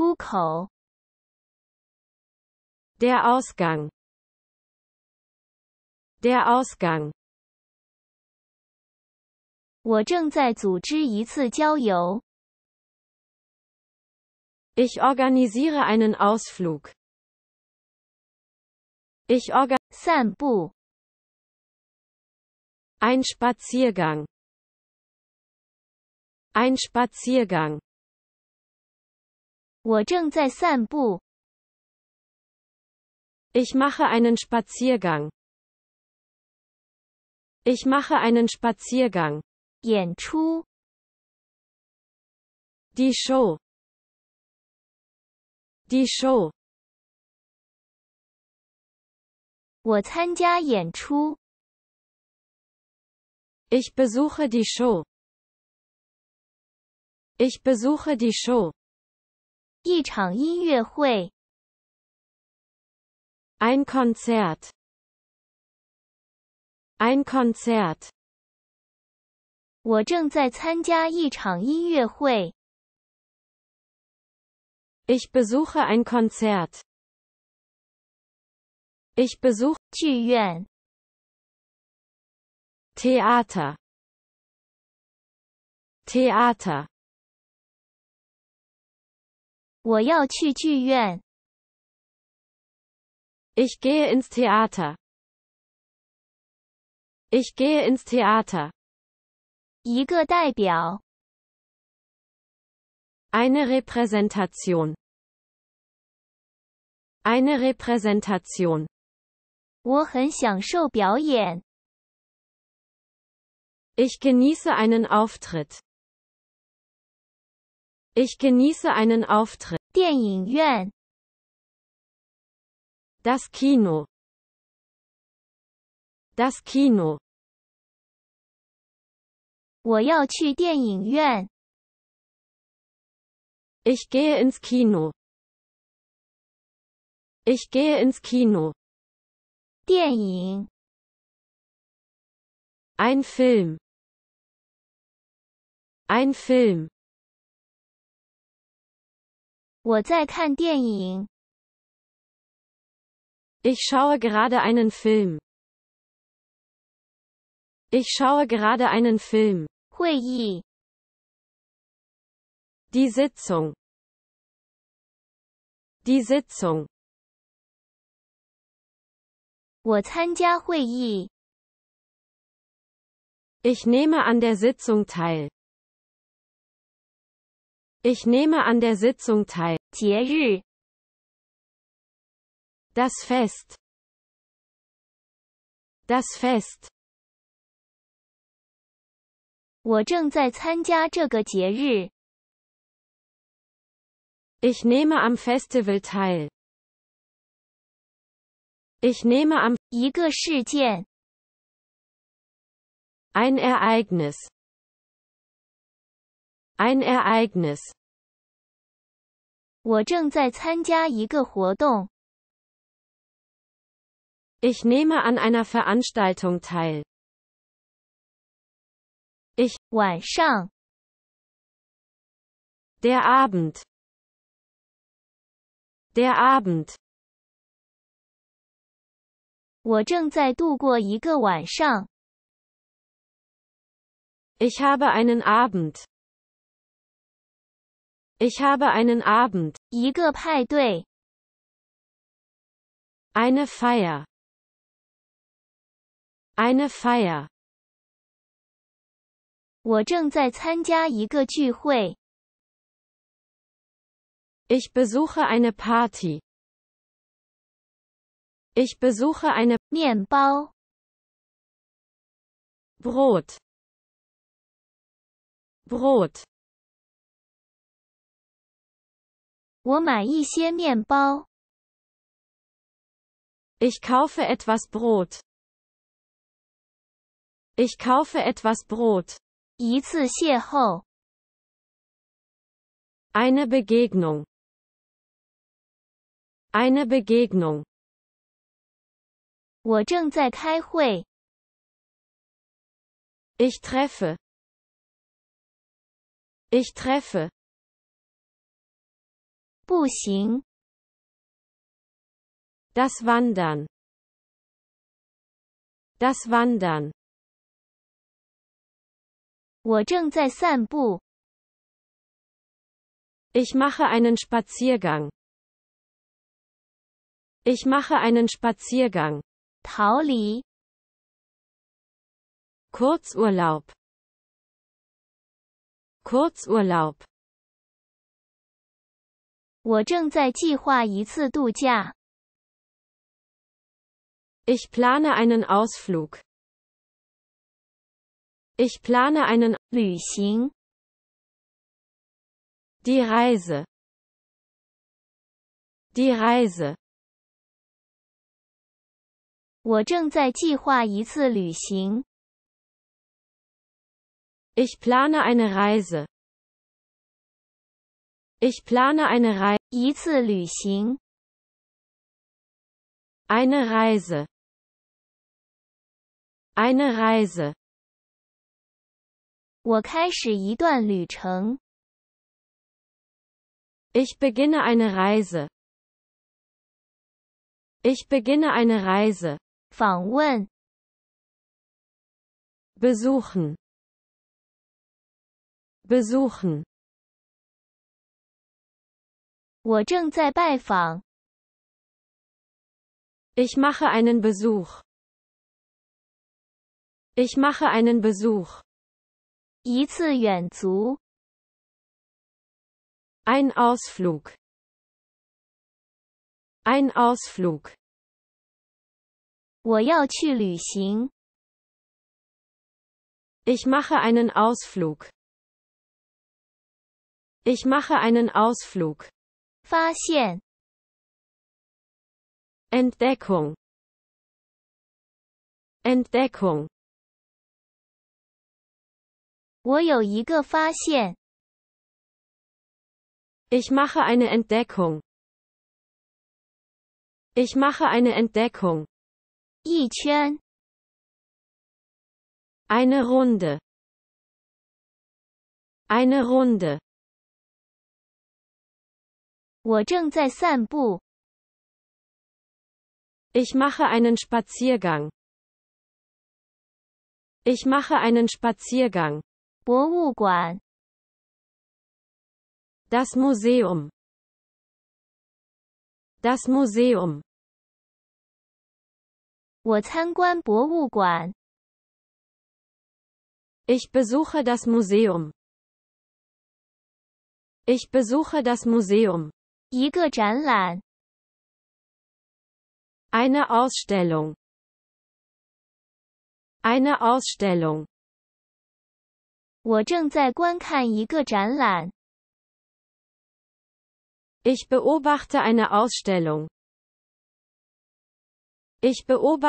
出口. Der Ausgang. Der Ausgang. 我正在组织一次郊游. Ich organisiere einen Ausflug. Ich organ Ein Spaziergang. Ein Spaziergang. Ich mache einen Spaziergang. Ich mache einen Spaziergang. 演出 Die Show. Die Show. Ich besuche die Show. Ich besuche die Show. 一场音乐会。Ein Konzert. Ein Konzert. 我正在参加一场音乐会。Ich besuche ein Konzert. Ich besuche 剧院。Theater. Theater. 我要去剧院. Ich gehe ins Theater. Ich gehe ins Theater. Eine Repräsentation. Eine Repräsentation. Ich genieße einen Auftritt. Ich genieße einen Auftritt. 电影院 Das Kino. Das Kino. 我要去电影院. Ich gehe ins Kino. Ich gehe ins Kino. 电影 Ein Film. Ein Film. 我在看电影。Ich schaue gerade einen Film. Ich schaue gerade einen Film. Die Sitzung. Die Sitzung. Ich nehme an der Sitzung teil. Ich nehme an der Sitzung teil. Das Fest. Das Fest. Ich nehme am Festival teil. Ich nehme am 一个事件 ein Ereignis. Ein Ereignis. 我正在参加一个活动. Ich nehme an einer Veranstaltung teil. Ich 晚上 Der Abend. Der Abend. 我正在度过一个晚上. Ich habe einen Abend. Ich habe einen Abend. Eine Feier. Eine Feier. Ich besuche eine Party. Ich besuche eine Brot. Brot. 我买一些面包。Ich kaufe etwas Brot. Ich kaufe etwas Brot. 一次邂逅。Eine Begegnung. Eine Begegnung. 我正在开会。Ich treffe. Ich treffe. 步行 das Wandern das Wandern 我正在散步 ich mache einen Spaziergang ich mache einen Spaziergang 逃离 Kurzurlaub Kurzurlaub 我正在计划一次度假。Ich plane einen Ausflug. Ich plane einen 旅行。Die Reise. Die Reise. 我正在计划一次旅行。Ich plane eine Reise. Ich plane eine Reise. Eine Reise. Eine Reise. 我开始一段旅程. Ich beginne eine Reise. Ich beginne eine Reise. 访问. Besuchen. Besuchen. Ich mache einen Besuch. Ich mache einen Besuch. Ein Ausflug. Ein Ausflug. Ich mache einen Ausflug. Ich mache einen Ausflug. 发现 Entdeckung Entdeckung 我有一个发现 Ich mache eine Entdeckung Ich mache eine Entdeckung 一圈 Eine Runde Eine Runde ich mache einen Spaziergang. Ich mache einen Spaziergang. 博物馆 Das Museum. Das Museum. Ich besuche das Museum. Ich besuche das Museum. 一个展览。Eine Ausstellung. Eine Ausstellung. 我正在观看一个展览。Ich beobachte eine Ausstellung. Ich beobachte